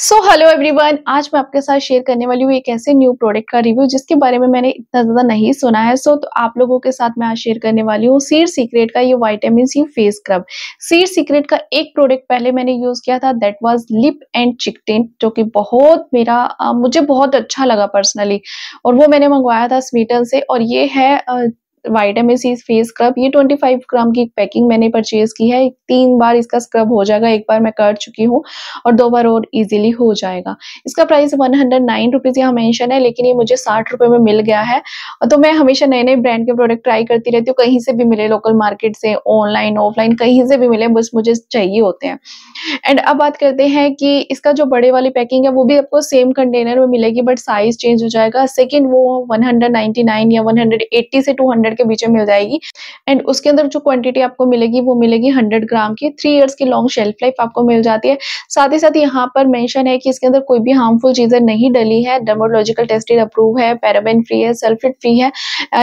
so hello everyone आज मैं आपके साथ शेयर करने वाली हूँ एक ऐसे न्यू प्रोडक्ट का रिव्यू जिसके बारे में मैंने इतना ज़्यादा नहीं सुना है सो so, तो आप लोगों के साथ मैं आज शेयर करने वाली हूँ सीर सीक्रेट का ये vitamin C face scrub seer secret का एक प्रोडक्ट पहले मैंने यूज़ किया था that was lip and tint जो कि बहुत मेरा आ, मुझे बहुत अच्छा लगा पर्सनली और वो मैंने मंगवाया था स्वीटन से और ये है आ, वाइट एम फेस स्क्रब ये 25 ग्राम की पैकिंग मैंने परचेज की है तीन बार इसका स्क्रब हो जाएगा एक बार मैं कर चुकी हूँ और दो बार और इजीली हो जाएगा इसका price one hundred nine rupees यहाँ मैंशन है लेकिन ये मुझे साठ रुपये में मिल गया है तो मैं हमेशा नए नए ब्रांड के प्रोडक्ट ट्राई करती रहती हूँ कहीं से भी मिले लोकल मार्केट से ऑनलाइन ऑफलाइन कहीं से भी मिले बस मुझे चाहिए होते हैं एंड अब बात करते हैं कि इसका जो बड़े वाली पैकिंग है वो भी आपको सेम कंटेनर में मिलेगी बट साइज चेंज हो जाएगा सेकेंड वो वन या वन से टू के बीच में मिल जाएगी एंड उसके अंदर जो क्वांटिटी आपको मिलेगी वो मिलेगी 100 ग्राम की थ्री इयर्स की लॉन्ग शेल्फ लाइफ आपको मिल जाती है साथ ही साथ यहाँ पर मेंशन है कि इसके अंदर कोई भी हार्मफुल चीज़ें नहीं डली है डर्मोलॉजिकल टेस्टेड अप्रूव है पैराबेन फ्री है सल्फेट फ्री है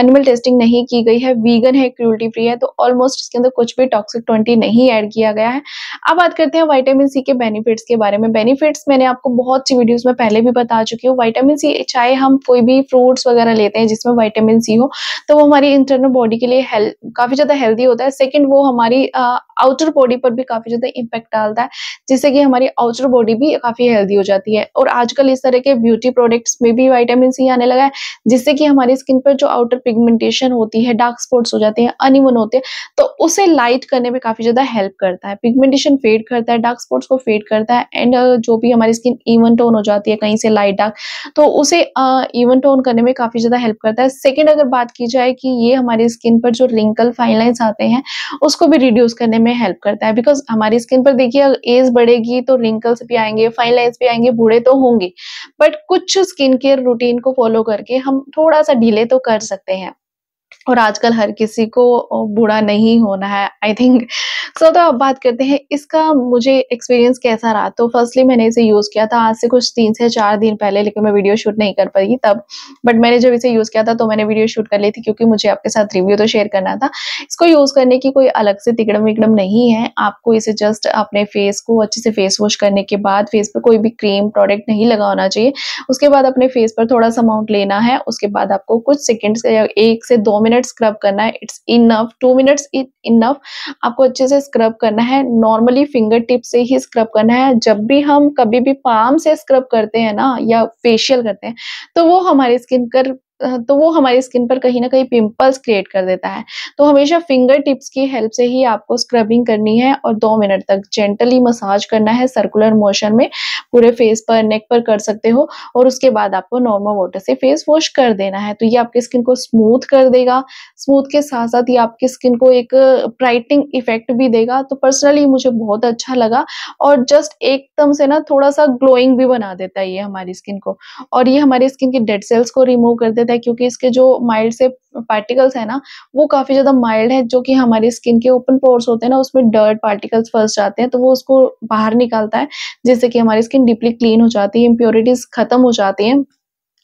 एनिमल टेस्टिंग नहीं की गई है वीगन है क्रूल्टी फ्री है तो ऑलमोस्ट इसके अंदर कुछ भी टॉक्सिक ट्वेंटी नहीं ऐड किया गया है अब बात करते हैं वाइटामिन सी के बेनिफिट्स के बारे में बेनिफिट्स मैंने आपको बहुत सी वीडियोज में पहले भी बता चुकी हूँ वाइटामिन सी चाहे हम कोई भी फ्रूट्स वगैरह लेते हैं जिसमें वाइटामिन सी हो तो वो हमारी इंटरनल बॉडी के लिए हेल्थ काफ़ी ज़्यादा हेल्दी होता है सेकंड वो हमारी आउटर बॉडी पर भी काफी ज्यादा इम्पेक्ट डालता है जिससे कि हमारी आउटर बॉडी भी काफी हेल्दी हो जाती है और आजकल इस तरह के ब्यूटी प्रोडक्ट्स में भी वाइटामिन सी आने लगा है जिससे कि हमारी स्किन पर जो आउटर पिगमेंटेशन होती है डार्क स्पॉट्स हो जाते हैं अनिमन होते हैं तो उसे लाइट करने में काफी ज्यादा हेल्प करता है पिगमेंटेशन फेड करता है डार्क स्पॉट्स को फेड करता है एंड uh, जो भी हमारी स्किन इवन टोन हो जाती है कहीं से लाइट डार्क तो उसे इवन uh, टोन करने में काफी ज्यादा हेल्प करता है सेकेंड अगर बात की जाए कि ये हमारी स्किन पर जो रिंकल फाइन लाइन्स आते हैं उसको भी रिड्यूस करने में में हेल्प करता है बिकॉज हमारी स्किन पर देखिए एज बढ़ेगी तो रिंकल्स भी आएंगे फाइन लाइन्स भी आएंगे बूढ़े तो होंगे बट कुछ स्किन केयर रूटीन को फॉलो करके हम थोड़ा सा ढीले तो कर सकते हैं और आजकल हर किसी को बूढ़ा नहीं होना है आई थिंक सो तो अब बात करते हैं इसका मुझे एक्सपीरियंस कैसा रहा तो फर्स्टली मैंने इसे यूज़ किया था आज से कुछ तीन से चार दिन पहले लेकिन मैं वीडियो शूट नहीं कर पाई तब बट मैंने जब इसे यूज़ किया था तो मैंने वीडियो शूट कर ली थी क्योंकि मुझे आपके साथ रिव्यू तो शेयर करना था इसको यूज़ करने की कोई अलग से तिकड़म विकड़म नहीं है आपको इसे जस्ट अपने फेस को अच्छे से फेस वॉश करने के बाद फेस पर कोई भी क्रीम प्रोडक्ट नहीं लगा होना चाहिए उसके बाद अपने फेस पर थोड़ा सा अमाउंट लेना है उसके बाद आपको कुछ सेकेंड से एक से दो मिनट स्क्रब करना है it's enough two minutes enough आपको अच्छे से स्क्रब करना है नॉर्मली फिंगर टिप से ही स्क्रब करना है जब भी हम कभी भी पाम से स्क्रब करते हैं ना या फेशियल करते हैं तो वो हमारी स्किन पर तो वो हमारी स्किन पर कहीं ना कहीं पिंपल्स क्रिएट कर देता है तो हमेशा फिंगर टिप्स की हेल्प से ही आपको स्क्रबिंग करनी है और दो मिनट तक जेंटली मसाज करना है सर्कुलर मोशन में पूरे फेस पर नेक पर कर सकते हो और उसके बाद आपको नॉर्मल वाटर से फेस वॉश कर देना है तो ये आपकी स्किन को स्मूथ कर देगा स्मूथ के साथ साथ ये आपकी स्किन को एक ब्राइटनिंग इफेक्ट भी देगा तो पर्सनली मुझे बहुत अच्छा लगा और जस्ट एकदम से ना थोड़ा सा ग्लोइंग भी बना देता है ये हमारी स्किन को और ये हमारी स्किन की डेड सेल्स को रिमूव कर देता रहता है क्योंकि इसके जो माइल्ड से पार्टिकल्स है ना वो काफ़ी ज़्यादा माइल्ड है जो कि हमारी स्किन के ओपन पोर्स होते हैं ना उसमें डर्ट पार्टिकल्स फंस जाते हैं तो वो उसको बाहर निकालता है जिससे कि हमारी स्किन डीपली क्लीन हो जाती है इम्प्योरिटीज़ ख़त्म हो जाती हैं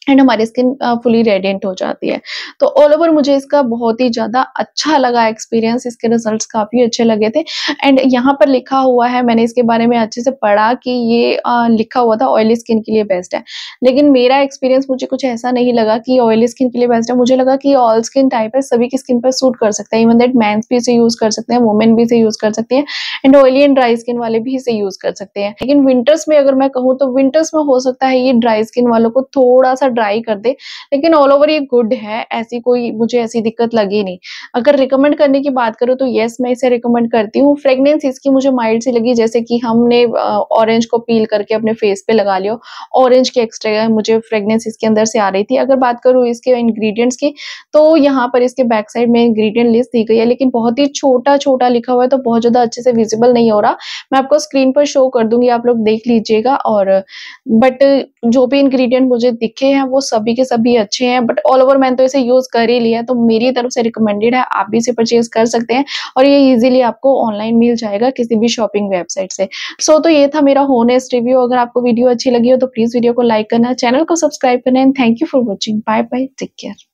एंड हमारी स्किन फुली रेडियंट हो जाती है तो ऑल ओवर मुझे इसका बहुत ही ज़्यादा अच्छा लगा एक्सपीरियंस इसके रिजल्ट्स काफ़ी अच्छे लगे थे एंड यहाँ पर लिखा हुआ है मैंने इसके बारे में अच्छे से पढ़ा कि ये आ, लिखा हुआ था ऑयली स्किन के लिए बेस्ट है लेकिन मेरा एक्सपीरियंस मुझे कुछ ऐसा नहीं लगा कि ऑयली स्किन के लिए बेस्ट है मुझे लगा कि ऑल स्किन टाइप है सभी की स्किन पर सूट कर सकता है इवन दैट मैंस भी इसे यूज़ कर सकते हैं वुमेन भी इसे यूज़ कर सकती है and oily and dry skin वाले भी इसे यूज़ कर सकते हैं लेकिन विंटर्स में अगर मैं कहूँ तो विंटर्स में हो सकता है ये ड्राई स्किन वालों को थोड़ा सा ड्राई कर दे लेकिन ऑल ओवर ये गुड है ऐसी कोई मुझे ऐसी दिक्कत लगी नहीं अगर रिकमेंड करने की बात करूँ तो येस मैं इसे रिकमेंड करती हूँ फ्रेगनेंस इसकी मुझे माइल्ड सी लगी जैसे कि हमने ऑरेंज को पील करके अपने फेस पे लगा लियो ऑरेंज के एक्स्ट्रा मुझे फ्रेगनेंस इसके अंदर से आ रही थी अगर बात करूँ इसके इंग्रेडिएंट्स की तो यहाँ पर इसके बैक साइड में इंग्रेडिएंट लिस्ट दी गई है लेकिन बहुत ही छोटा छोटा लिखा हुआ है तो बहुत ज़्यादा अच्छे से विजिबल नहीं हो रहा मैं आपको स्क्रीन पर शो कर दूंगी आप लोग देख लीजिएगा और बट जो भी इंग्रेडिएंट मुझे दिखे हैं हैं वो सभी के सभी अच्छे हैं बट ऑल ओवर मैंने तो इसे यूज कर ही लिया है तो मेरी तरफ से रिकमेंडेड है आप भी इसे परचेज कर सकते हैं और ये इजीली आपको ऑनलाइन मिल जाएगा किसी भी शॉपिंग वेबसाइट से सो so, तो ये था मेरा होनेस्ट रिव्यू अगर आपको वीडियो अच्छी लगी हो तो प्लीज वीडियो को लाइक करना चैनल को सब्सक्राइब करना and thank you for watching bye bye take care